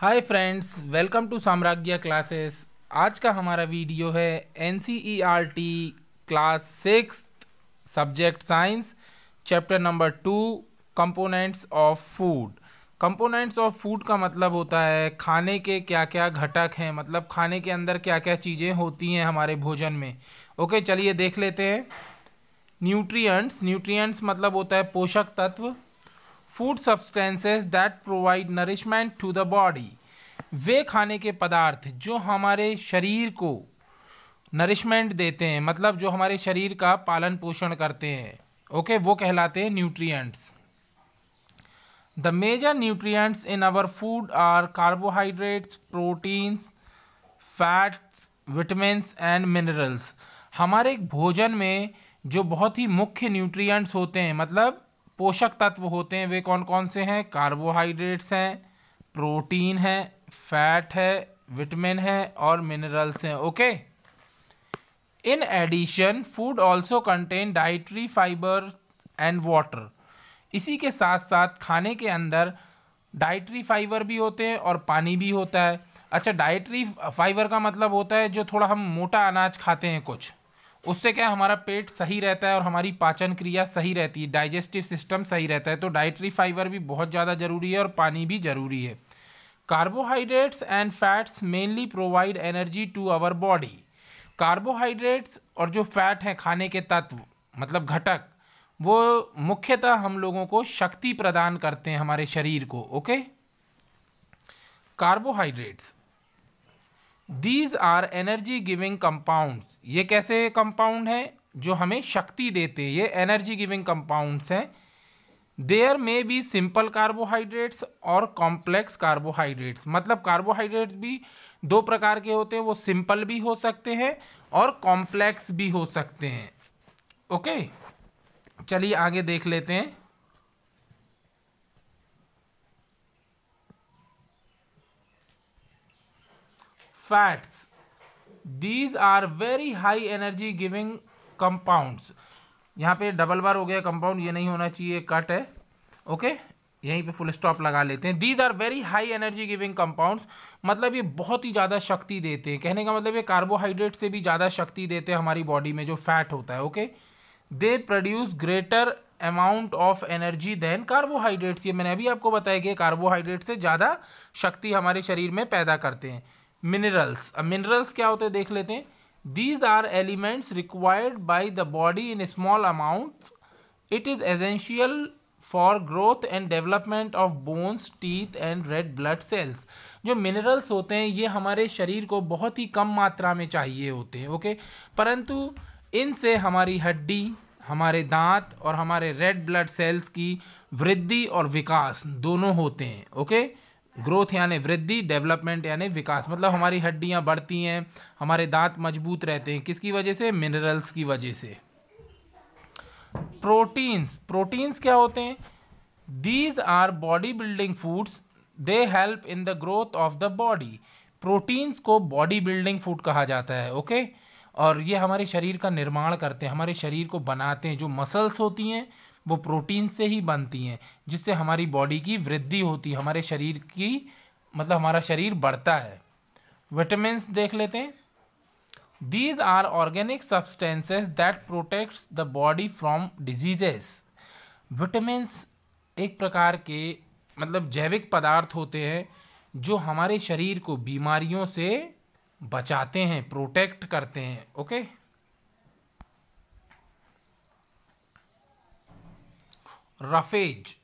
hi friends welcome to Samragya classes आज का हमारा वीडियो है in class six subject science chapter number two components of food components of food का मतलब होता है खाने के क्या क्या घटक हैं मतलब खाने के अंदर क्या क्या चीज़ें होती हैं हमारे भोजन में ओके चलिए देख लेते हैं न्यूट्रिएंट्स न्यूट्रिएंट्स मतलब होता है पोषक तत्व food substances that provide nourishment to the body वे खाने के पदार्थ जो हमारे शरीर को नरिशमेंट देते हैं मतलब जो हमारे शरीर का पालन पोषण करते हैं ओके okay, वो कहलाते हैं nutrients the major nutrients in our food are carbohydrates proteins fats vitamin and minerals हमारे भोजन में जो बहुत ही मुख्य न्यूट्रिएंट्स होते हैं मतलब पोषक तत्व होते हैं वे कौन कौन से हैं कार्बोहाइड्रेट्स हैं प्रोटीन है फैट है विटामिन है और मिनरल्स हैं okay in addition food also contain dietary fibre and water इसी के साथ साथ खाने के अंदर डाइट्री फाइबर भी होते हैं और पानी भी होता है अच्छा डाइट्री फाइबर का मतलब होता है जो थोड़ा हम मोटा अनाज खाते हैं कुछ उससे क्या हमारा पेट सही रहता है और हमारी पाचन क्रिया सही रहती है डाइजेस्टिव सिस्टम सही रहता है तो डाइटरी फाइबर भी बहुत ज़्यादा ज़रूरी है और पानी भी ज़रूरी है carbohydrates and fats mainly provide energy to our body carbohydrates और जो फैट हैं खाने के तत्व मतलब घटक वो मुख्यतः हम लोगों को शक्ति प्रदान करते हैं हमारे शरीर को okay carbohydrates these are energy giving compounds ये कैसे कंपाउंड हैं जो हमें शक्ति देते हैं ये एनर्जी गिविंग कंपाउंड्स हैं there may be simple carbohydrates और कॉम्प्लेक्स कार्बोहाइड्रेट्स मतलब कार्बोहाइड्रेट्स भी दो प्रकार के होते हैं वो सिंपल भी हो सकते हैं और कॉम्प्लेक्स भी हो सकते हैं ओके चलिए आगे देख लेते हैं fats these are very high energy giving compounds यहाँ पे डबल बार हो गया कंपाउंड ये नहीं होना चाहिए कट है ओके यहीं पे फुल स्टॉप लगा लेते हैं these are very high energy giving compounds मतलब ये बहुत ही ज़्यादा शक्ति देते हैं कहने का मतलब ये कार्बोहाइड्रेट से भी ज़्यादा शक्ति देते हैं हमारी बॉडी में जो फैट होता है okay they produce greater amount of energy than carbohydrates ये मैंने अभी आपको बताया कि कार्बोहाइड्रेट से ज़्यादा शक्ति हमारे शरीर में पैदा करते हैं मिनरल्स अब मिनरल्स क्या होते हैं देख लेते हैं these are elements required by the body in small amounts it is essential for growth and development of bones teeth and red blood cells जो मिनरल्स होते हैं ये हमारे शरीर को बहुत ही कम मात्रा में चाहिए होते हैं ओके परंतु इनसे हमारी हड्डी हमारे दांत और हमारे रेड ब्लड सेल्स की वृद्धि और विकास दोनों होते हैं ओके ग्रोथ यानी वृद्धि डेवलपमेंट यानी विकास मतलब हमारी हड्डियाँ बढ़ती हैं हमारे दांत मजबूत रहते हैं किसकी वजह से मिनरल्स की वजह से प्रोटीन्स प्रोटीन्स क्या होते हैं these are body building foods they help in the growth of the body proteins को बॉडी बिल्डिंग फूड कहा जाता है ओके और ये हमारे शरीर का निर्माण करते हैं हमारे शरीर को बनाते हैं जो मसल्स होती हैं वो प्रोटीन से ही बनती हैं जिससे हमारी बॉडी की वृद्धि होती है हमारे शरीर की मतलब हमारा शरीर बढ़ता है विटामिन देख लेते हैं these are organic substances that protects the body from diseases vitamins एक प्रकार के मतलब जैविक पदार्थ होते हैं जो हमारे शरीर को बीमारियों से बचाते हैं प्रोटेक्ट करते हैं ओके रफेज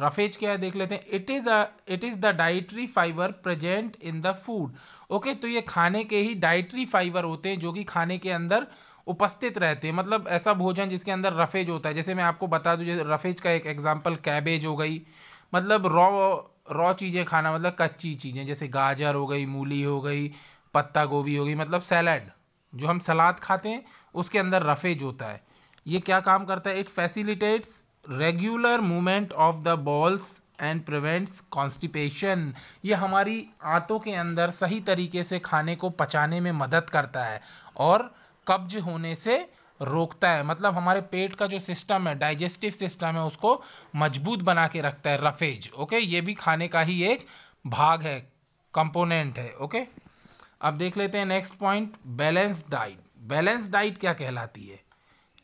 रफेज क्या है देख लेते हैं it is it is the dietary fibre present in the food okay तो ये खाने के ही डाइटरी फाइबर होते हैं जो कि खाने के अंदर उपस्थित रहते हैं मतलब ऐसा भोजन जिसके अंदर रफेज होता है जैसे मैं आपको बता दूँ जैसे रफेज का एक एग्जाम्पल कैबेज हो गई मतलब रॉ रॉ चीज़ें खाना मतलब कच्ची चीज़ें जैसे गाजर हो गई मूली हो गई पत्ता गोभी हो गई मतलब सैलड जो हम सलाद खाते हैं उसके अंदर रफेज होता है ये क्या काम करता है it facilitates regular movement of the bowels and prevents constipation ये हमारी आंतों के अंदर सही तरीके से खाने को पचाने में मदद करता है और कब्ज होने से रोकता है मतलब हमारे पेट का जो सिस्टम है डाइजेस्टिव सिस्टम है उसको मजबूत बना के रखता है रफेज ओके ये भी खाने का ही एक भाग है कंपोनेंट है ओके अब देख लेते हैं next point balance diet balance diet क्या कहलाती है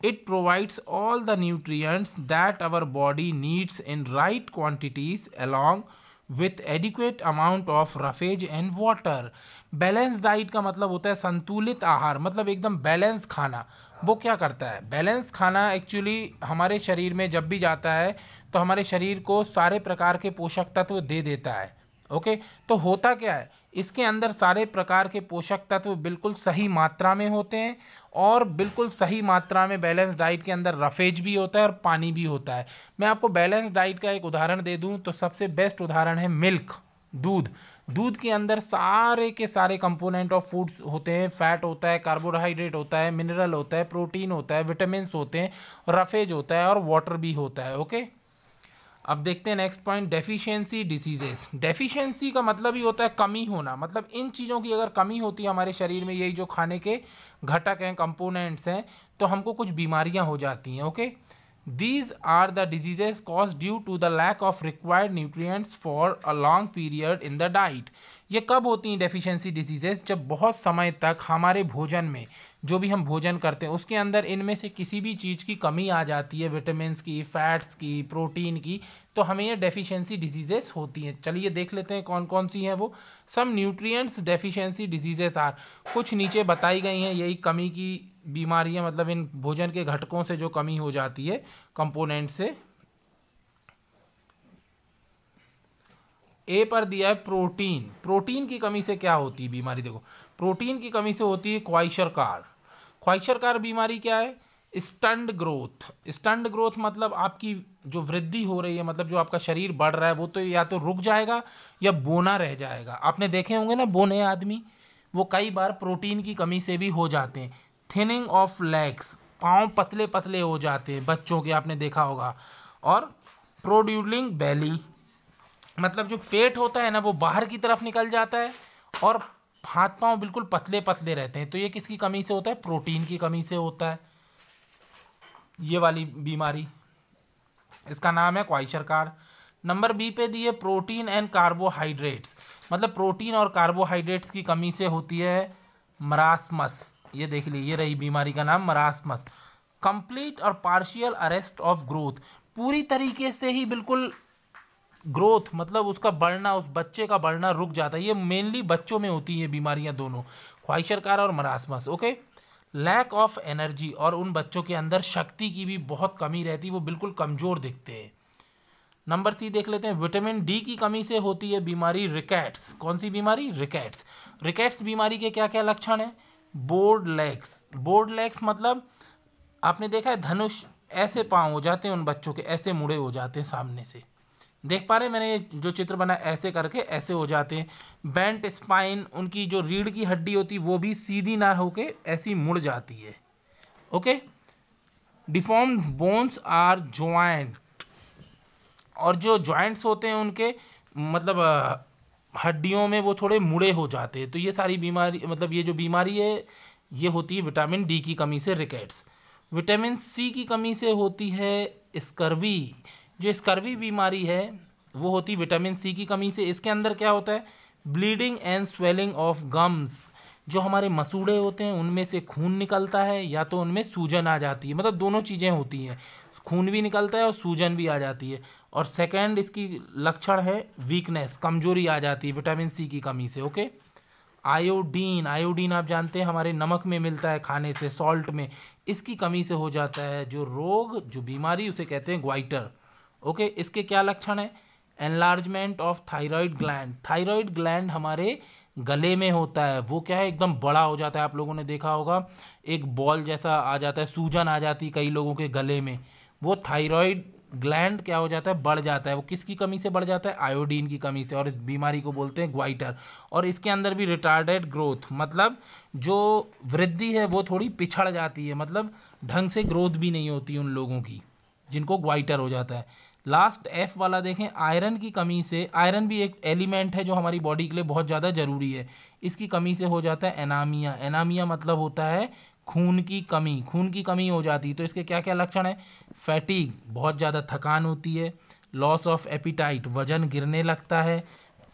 it provides all the nutrients that our body needs in right quantities along with adequate amount of roughage and water balance diet का मतलब होता है संतुलित आहार मतलब एकदम बैलेंस खाना वो क्या करता है बैलेंस खाना एक्चुअली हमारे शरीर में जब भी जाता है तो हमारे शरीर को सारे प्रकार के पोषक तत्व दे देता है ओके तो होता क्या है इसके अंदर सारे प्रकार के पोषक तत्व बिल्कुल सही मात्रा में होते हैं और बिल्कुल सही मात्रा में बैलेंस डाइट के अंदर रफेज भी होता है और पानी भी होता है मैं आपको बैलेंस डाइट का एक उदाहरण दे दूँ तो सबसे बेस्ट उदाहरण है मिल्क दूध दूध के अंदर सारे के सारे कंपोनेंट ऑफ फूड्स होते हैं फैट होता है कार्बोहाइड्रेट होता है मिनरल होता है प्रोटीन होता है विटामिन होते हैं रफेज होता है और वाटर भी होता है ओके अब देखते हैं next point deficiency diseases deficiency का मतलब ही होता है कमी होना मतलब इन चीज़ों की अगर कमी होती है हमारे शरीर में यही जो खाने के घटक हैं कंपोनेंट्स हैं तो हमको कुछ बीमारियां हो जाती हैं okay these are the diseases cause due to the lack of required nutrients for a long period in the diet ये कब होती हैं डेफिशिएंसी डिजीजेज जब बहुत समय तक हमारे भोजन में जो भी हम भोजन करते हैं उसके अंदर इनमें से किसी भी चीज़ की कमी आ जाती है विटामिन की फैट्स की प्रोटीन की तो हमें ये डेफिशिएंसी डिजीजेस होती हैं चलिए देख लेते हैं कौन कौन सी हैं वो some nutrients deficiency diseases are कुछ नीचे बताई गई हैं यही कमी की बीमारियाँ मतलब इन भोजन के घटकों से जो कमी हो जाती है कंपोनेंट से ए पर दिया है प्रोटीन प्रोटीन की कमी से क्या होती है बीमारी देखो प्रोटीन की कमी से होती है क्वाइशर कार्ड ख्वाहिशरकार बीमारी क्या है स्टंड ग्रोथ स्टंड ग्रोथ मतलब आपकी जो वृद्धि हो रही है मतलब जो आपका शरीर बढ़ रहा है वो तो या तो रुक जाएगा या बोना रह जाएगा आपने देखे होंगे ना बोने आदमी वो कई बार प्रोटीन की कमी से भी हो जाते हैं थिनिंग ऑफ लेग्स पाँव पतले पतले हो जाते हैं बच्चों के आपने देखा होगा और प्रोड्यूलिंग बैली मतलब जो पेट होता है ना वो बाहर की तरफ निकल जाता है और हाथ पांव बिल्कुल पतले पतले रहते हैं तो ये किसकी कमी से होता है प्रोटीन की कमी से होता है ये वाली बीमारी इसका नाम है क्वाइशरकार नंबर बी पे दिए प्रोटीन एंड कार्बोहाइड्रेट्स मतलब प्रोटीन और कार्बोहाइड्रेट्स की कमी से होती है मरासमस ये देख लीजिए ये रही बीमारी का नाम मरासमस कंप्लीट और पार्शियल अरेस्ट ऑफ ग्रोथ पूरी तरीके से ही बिल्कुल ग्रोथ मतलब उसका बढ़ना उस बच्चे का बढ़ना रुक जाता है ये मेनली बच्चों में होती है बीमारियां दोनों ख्वाहिशरकार और marasmus okay lack of energy और उन बच्चों के अंदर शक्ति की भी बहुत कमी रहती है वो बिल्कुल कमज़ोर दिखते हैं नंबर सी देख लेते हैं विटामिन डी की कमी से होती है बीमारी रिकेट्स कौन सी बीमारी रिकेट्स रिकेट्स बीमारी के क्या क्या लक्षण हैं बोर्ड लेग्स बोर्ड लेग्स मतलब आपने देखा है धनुष ऐसे पाँव हो जाते हैं उन बच्चों के ऐसे मुड़े हो जाते हैं सामने से देख पा रहे मैंने जो चित्र बना ऐसे करके ऐसे हो जाते हैं बेंट स्पाइन उनकी जो रीढ़ की हड्डी होती वो भी सीधी ना होके ऐसी मुड़ जाती है okay deform bones or joint और जो ज्वाइंट्स होते हैं उनके मतलब हड्डियों में वो थोड़े मुड़े हो जाते हैं तो ये सारी बीमारी मतलब ये जो बीमारी है ये होती है विटामिन डी की कमी से रिकेट्स विटामिन सी की कमी से होती है स्कर्वी जो स्कर्वी बीमारी है वो होती विटामिन सी की कमी से इसके अंदर क्या होता है bleeding and swelling of gums जो हमारे मसूड़े होते हैं उनमें से खून निकलता है या तो उनमें सूजन आ जाती है मतलब दोनों चीज़ें होती हैं खून भी निकलता है और सूजन भी आ जाती है और सेकेंड इसकी लक्षण है वीकनेस कमजोरी आ जाती है विटामिन सी की कमी से ओके आयोडीन आयोडीन आप जानते हैं हमारे नमक में मिलता है खाने से सॉल्ट में इसकी कमी से हो जाता है जो रोग जो बीमारी उसे कहते हैं ग्वाइटर ओके इसके क्या लक्षण है enlargement of thyroid gland thyroid gland हमारे गले में होता है वो क्या है एकदम बड़ा हो जाता है आप लोगों ने देखा होगा एक बॉल जैसा आ जाता है सूजन आ जाती है कई लोगों के गले में वो थायराइड ग्लैंड क्या हो जाता है बढ़ जाता है वो किसकी कमी से बढ़ जाता है आयोडीन की कमी से और इस बीमारी को बोलते हैं ग्वाइटर और इसके अंदर भी रिटार्डेड ग्रोथ मतलब जो वृद्धि है वो थोड़ी पिछड़ जाती है मतलब ढंग से ग्रोथ भी नहीं होती उन लोगों की जिनको ग्वाइटर हो जाता है लास्ट एफ वाला देखें आयरन की कमी से आयरन भी एक एलिमेंट है जो हमारी बॉडी के लिए बहुत ज़्यादा ज़रूरी है इसकी कमी से हो जाता है एनामिया एनामिया मतलब होता है खून की कमी खून की कमी हो जाती है तो इसके क्या क्या लक्षण है फैटीग बहुत ज़्यादा थकान होती है लॉस ऑफ एपिटाइट वजन गिरने लगता है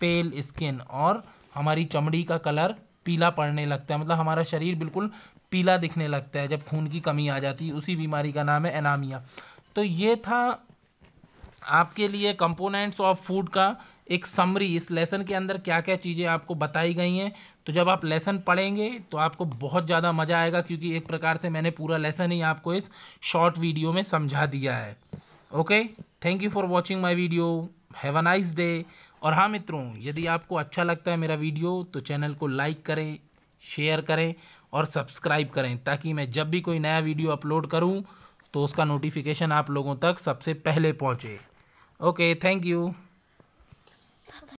पेल स्किन और हमारी चमड़ी का कलर पीला पड़ने लगता है मतलब हमारा शरीर बिल्कुल पीला दिखने लगता है जब खून की कमी आ जाती है उसी बीमारी का नाम है एनामिया तो ये था आपके लिए कंपोनेंट्स ऑफ फूड का एक समरी इस लेसन के अंदर क्या क्या चीज़ें आपको बताई गई हैं तो जब आप लेसन पढ़ेंगे तो आपको बहुत ज़्यादा मज़ा आएगा क्योंकि एक प्रकार से मैंने पूरा लेसन ही आपको इस शॉर्ट वीडियो में समझा दिया है okay thank you for watching my video have a nice day और हाँ मित्रों यदि आपको अच्छा लगता है मेरा वीडियो तो चैनल को लाइक करें शेयर करें और सब्सक्राइब करें ताकि मैं जब भी कोई नया वीडियो अपलोड करूं तो उसका नोटिफिकेशन आप लोगों तक सबसे पहले पहुंचे okay thank you